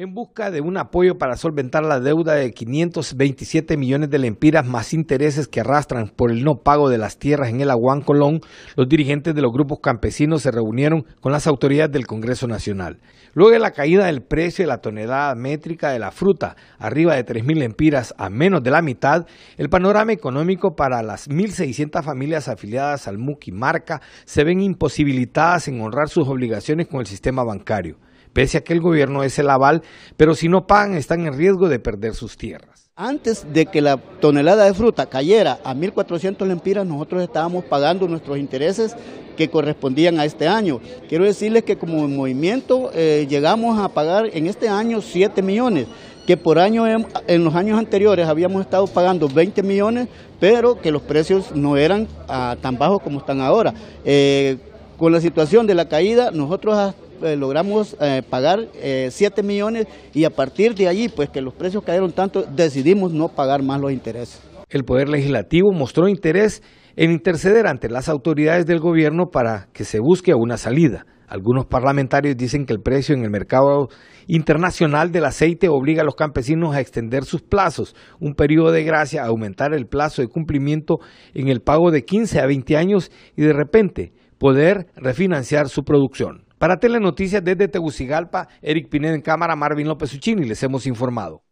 en busca de un apoyo para solventar la deuda de 527 millones de lempiras más intereses que arrastran por el no pago de las tierras en el Aguán Colón, los dirigentes de los grupos campesinos se reunieron con las autoridades del Congreso Nacional. Luego de la caída del precio de la tonelada métrica de la fruta, arriba de 3.000 lempiras a menos de la mitad, el panorama económico para las 1.600 familias afiliadas al MUCI Marca se ven imposibilitadas en honrar sus obligaciones con el sistema bancario pese a que el gobierno es el aval, pero si no pagan están en riesgo de perder sus tierras. Antes de que la tonelada de fruta cayera a 1.400 lempiras, nosotros estábamos pagando nuestros intereses que correspondían a este año. Quiero decirles que como movimiento eh, llegamos a pagar en este año 7 millones que por año en los años anteriores habíamos estado pagando 20 millones, pero que los precios no eran ah, tan bajos como están ahora. Eh, con la situación de la caída, nosotros hasta eh, logramos eh, pagar 7 eh, millones y a partir de allí, pues que los precios cayeron tanto, decidimos no pagar más los intereses. El Poder Legislativo mostró interés en interceder ante las autoridades del gobierno para que se busque una salida. Algunos parlamentarios dicen que el precio en el mercado internacional del aceite obliga a los campesinos a extender sus plazos, un periodo de gracia, aumentar el plazo de cumplimiento en el pago de 15 a 20 años y de repente poder refinanciar su producción. Para Telenoticias desde Tegucigalpa, Eric Pineda en cámara, Marvin López Uchini, les hemos informado.